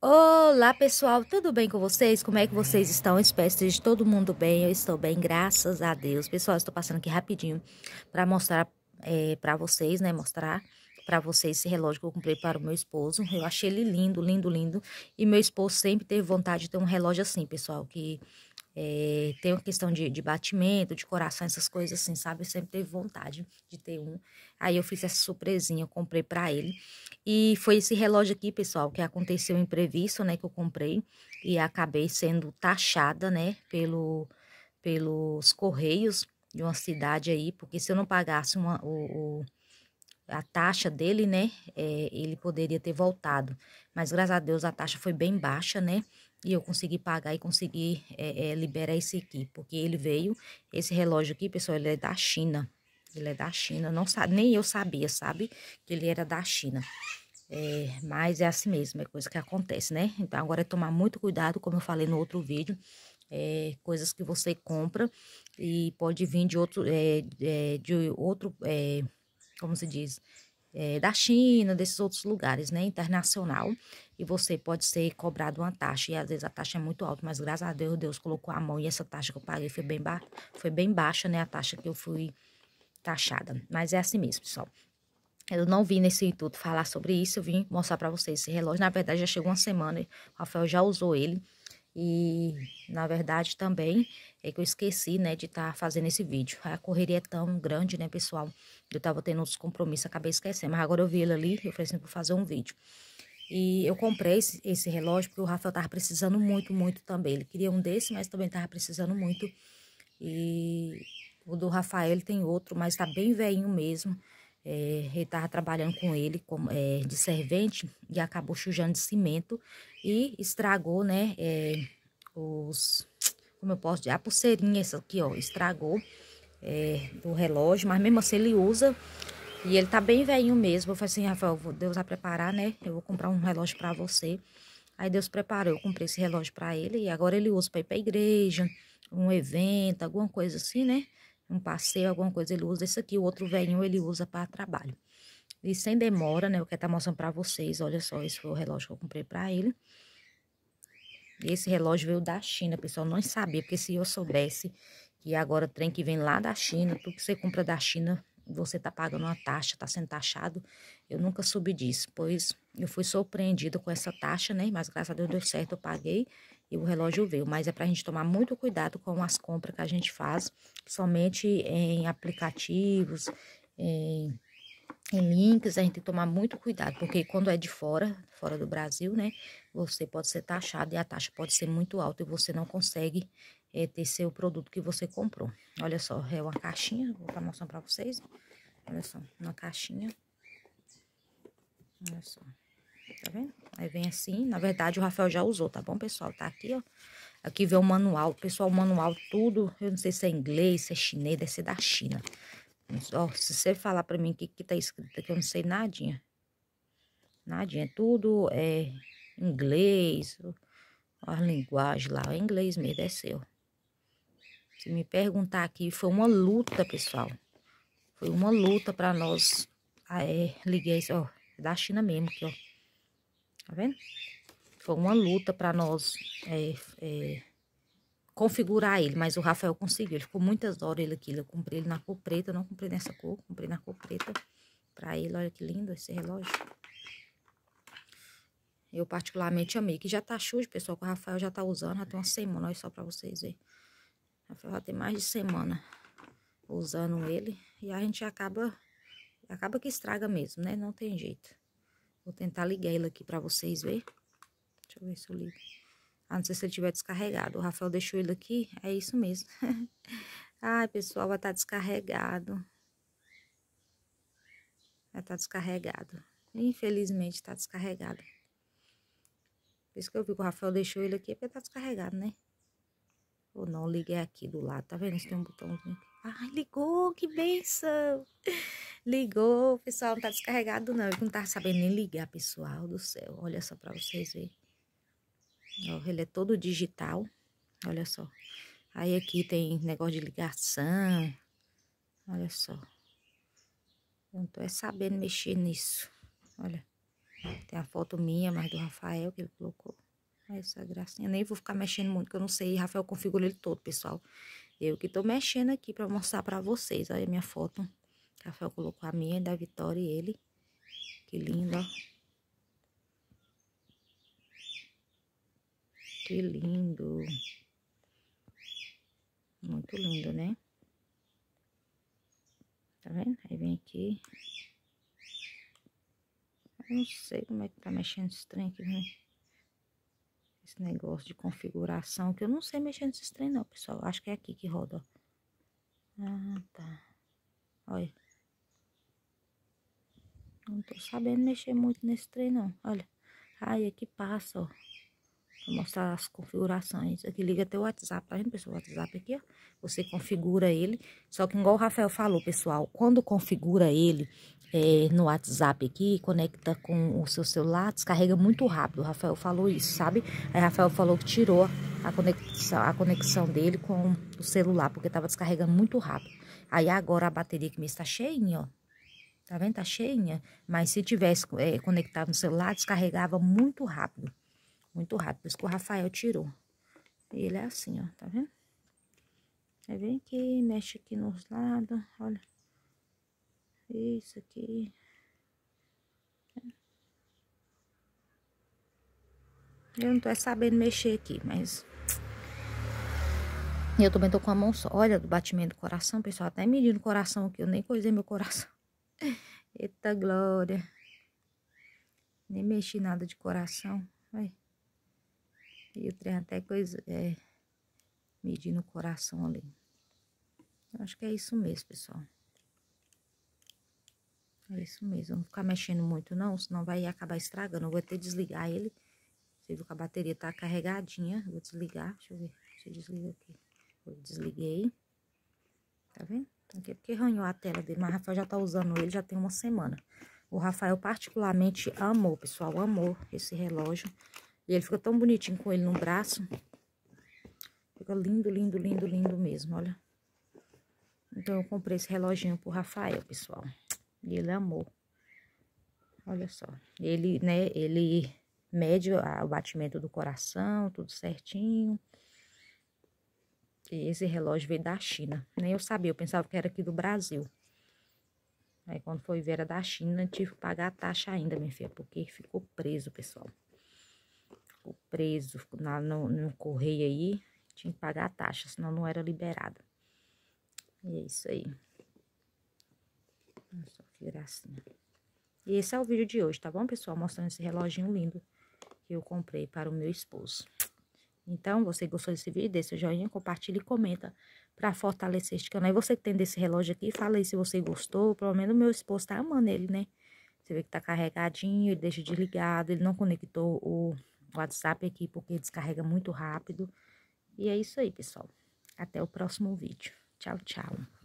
Olá pessoal, tudo bem com vocês? Como é que vocês estão? Espero que esteja todo mundo bem. Eu estou bem, graças a Deus. Pessoal, estou passando aqui rapidinho para mostrar é, para vocês, né? Mostrar para vocês esse relógio que eu comprei para o meu esposo. Eu achei ele lindo, lindo, lindo. E meu esposo sempre teve vontade de ter um relógio assim, pessoal, que é, tem uma questão de, de batimento, de coração, essas coisas assim, sabe? Eu sempre teve vontade de ter um. Aí eu fiz essa surpresinha, eu comprei para ele. E foi esse relógio aqui, pessoal, que aconteceu um imprevisto, né? Que eu comprei e acabei sendo taxada, né? Pelo, pelos correios de uma cidade aí, porque se eu não pagasse uma, o, o a taxa dele, né? É, ele poderia ter voltado. Mas graças a Deus a taxa foi bem baixa, né? e eu consegui pagar e consegui é, é, liberar esse aqui, porque ele veio, esse relógio aqui, pessoal, ele é da China, ele é da China, não sabe, nem eu sabia, sabe, que ele era da China, é, mas é assim mesmo, é coisa que acontece, né, então agora é tomar muito cuidado, como eu falei no outro vídeo, é, coisas que você compra e pode vir de outro, é, é, de outro é, como se diz, é, da China, desses outros lugares, né, internacional, e você pode ser cobrado uma taxa, e às vezes a taxa é muito alta, mas graças a Deus, Deus colocou a mão, e essa taxa que eu paguei foi bem, ba foi bem baixa, né, a taxa que eu fui taxada, mas é assim mesmo, pessoal. Eu não vim nesse intuito falar sobre isso, eu vim mostrar para vocês esse relógio, na verdade já chegou uma semana, o Rafael já usou ele, e na verdade também é que eu esqueci, né, de estar tá fazendo esse vídeo. A correria é tão grande, né, pessoal? Eu tava tendo outros compromissos, acabei esquecendo. Mas agora eu vi ele ali, eu falei assim, vou fazer um vídeo. E eu comprei esse, esse relógio porque o Rafael tava precisando muito, muito também. Ele queria um desse, mas também tava precisando muito. E o do Rafael ele tem outro, mas tá bem velhinho mesmo. É, eh, ele estava trabalhando com ele como, é, de servente e acabou chujando de cimento e estragou, né, é, os, como eu posso dizer, a pulseirinha essa aqui, ó, estragou do relógio, mas mesmo assim ele usa e ele tá bem velhinho mesmo. Eu falei assim, Rafael, Deus vai preparar, né, eu vou comprar um relógio para você. Aí Deus preparou, eu comprei esse relógio para ele e agora ele usa para ir para igreja, um evento, alguma coisa assim, né? um passeio, alguma coisa, ele usa esse aqui, o outro velhinho ele usa para trabalho. E sem demora, né, eu quero estar tá mostrando para vocês, olha só, esse foi o relógio que eu comprei para ele. Esse relógio veio da China, pessoal, não sabia, porque se eu soubesse que agora o trem que vem lá da China, tudo que você compra da China você está pagando uma taxa, está sendo taxado. Eu nunca soube disso, pois eu fui surpreendido com essa taxa, né? Mas graças a Deus deu certo, eu paguei e o relógio veio. Mas é para a gente tomar muito cuidado com as compras que a gente faz, somente em aplicativos, em em links, a gente tem que tomar muito cuidado, porque quando é de fora, fora do Brasil, né, você pode ser taxado e a taxa pode ser muito alta e você não consegue é, ter seu produto que você comprou. Olha só, é uma caixinha, vou estar mostrando para vocês. Olha só, uma caixinha. Olha só, tá vendo? Aí vem assim, na verdade o Rafael já usou, tá bom, pessoal? Tá aqui, ó. Aqui vem o manual, pessoal, o manual tudo, eu não sei se é inglês, se é chinês, deve ser da China. Ó, se você falar pra mim o que, que tá escrito aqui, eu não sei nadinha. Nadinha, é tudo é inglês, a linguagem lá, é inglês mesmo, é seu. Se me perguntar aqui, foi uma luta, pessoal. Foi uma luta pra nós. Ah, é, liguei, ó, é da China mesmo aqui, ó. Tá vendo? Foi uma luta pra nós é, é, configurar ele, mas o Rafael conseguiu. Ele ficou muitas horas ele aqui. Eu comprei ele na cor preta, não comprei nessa cor, comprei na cor preta para ele. Olha que lindo esse relógio. Eu particularmente amei, que já tá de pessoal, que o Rafael já tá usando, já tem uma semana, olha só para vocês verem. O Rafael já tem mais de semana usando ele e a gente acaba acaba que estraga mesmo, né? Não tem jeito. Vou tentar ligar ele aqui para vocês verem. Deixa eu ver se eu ligo. A ah, não ser se ele tiver descarregado. O Rafael deixou ele aqui, é isso mesmo. Ai, pessoal, vai estar tá descarregado. Vai estar tá descarregado. Infelizmente, está descarregado. Por isso que eu vi que o Rafael deixou ele aqui, é porque tá descarregado, né? Ou não, liguei aqui do lado, tá vendo? Tem um botãozinho aqui. Ai, ligou, que benção! Ligou, pessoal, não tá descarregado não. Eu não tava sabendo nem ligar, pessoal do céu. Olha só pra vocês verem. É, ele é todo digital, olha só. Aí aqui tem negócio de ligação, olha só. Não tô é sabendo mexer nisso, olha. Tem a foto minha, mas do Rafael que ele colocou. Essa gracinha, nem vou ficar mexendo muito, que eu não sei. Rafael configura ele todo, pessoal. Eu que tô mexendo aqui pra mostrar pra vocês. Olha a minha foto. Rafael colocou a minha, da Vitória e ele. Que lindo, ó. Que lindo. Muito lindo, né? Tá vendo? Aí vem aqui. Eu não sei como é que tá mexendo esse trem aqui, né? Esse negócio de configuração, que eu não sei mexer nesse trem não, pessoal. Acho que é aqui que roda, ó. Ah, tá. Olha. Não tô sabendo mexer muito nesse trem, não. Olha. Aí aqui é passa, ó. Vou mostrar as configurações. Aqui liga teu WhatsApp, tá vendo, pessoal? O WhatsApp aqui, ó. Você configura ele. Só que, igual o Rafael falou, pessoal, quando configura ele é, no WhatsApp aqui, conecta com o seu celular, descarrega muito rápido. O Rafael falou isso, sabe? Aí, Rafael falou que tirou a conexão, a conexão dele com o celular, porque tava descarregando muito rápido. Aí, agora, a bateria que me está cheinha, ó. Tá vendo? Tá cheinha. Mas se tivesse é, conectado no celular, descarregava muito rápido muito rápido. Por isso que o Rafael tirou. Ele é assim, ó, tá vendo? Aí vem aqui, mexe aqui nos lados, olha. Isso aqui. Eu não tô sabendo mexer aqui, mas... E eu também tô com a mão só. Olha, do batimento do coração, pessoal. Até medindo o coração aqui. Eu nem coisei meu coração. Eita glória. Nem mexi nada de coração. Vai. E o trem até coisa, é, medindo o coração ali. Eu acho que é isso mesmo, pessoal. É isso mesmo. Não ficar mexendo muito, não, senão vai acabar estragando. Eu vou até desligar ele. Você viu que a bateria tá carregadinha. Vou desligar. Deixa eu ver. Deixa eu desligar aqui. Eu desliguei. Tá vendo? Então, aqui é porque arranhou a tela dele, mas o Rafael já tá usando ele já tem uma semana. O Rafael particularmente amou, pessoal, amou esse relógio. E ele fica tão bonitinho com ele no braço. Fica lindo, lindo, lindo, lindo mesmo, olha. Então, eu comprei esse reloginho pro Rafael, pessoal. E ele amou. Olha só. Ele, né, ele mede o batimento do coração, tudo certinho. E esse relógio veio da China. Nem né? eu sabia, eu pensava que era aqui do Brasil. Aí quando foi ver era da China, tive que pagar a taxa ainda, minha filha, porque ficou preso, pessoal. Tipo, preso na, no, no correio aí, tinha que pagar a taxa, senão não era liberada. E é isso aí. Olha só que gracinha. E esse é o vídeo de hoje, tá bom, pessoal? Mostrando esse reloginho lindo que eu comprei para o meu esposo. Então, você gostou desse vídeo, deixa o joinha, compartilha e comenta para fortalecer este canal. E você que tem desse relógio aqui, fala aí se você gostou. Pelo menos meu esposo tá amando ele, né? Você vê que tá carregadinho, ele deixa desligado, ele não conectou o WhatsApp aqui porque descarrega muito rápido. E é isso aí, pessoal. Até o próximo vídeo. Tchau, tchau.